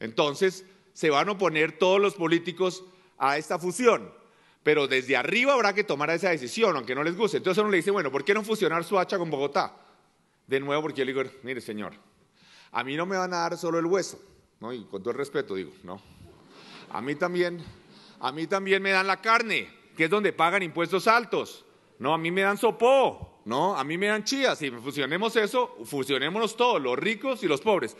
Entonces, se van a oponer todos los políticos a esta fusión, pero desde arriba habrá que tomar esa decisión, aunque no les guste. Entonces uno le dice, bueno, ¿por qué no fusionar Suacha con Bogotá? De nuevo, porque yo le digo, mire, señor, a mí no me van a dar solo el hueso, ¿no? Y con todo el respeto digo, no. A mí también, a mí también me dan la carne, que es donde pagan impuestos altos. No, a mí me dan sopó, no, a mí me dan chía. Si fusionemos eso, fusionémonos todos, los ricos y los pobres.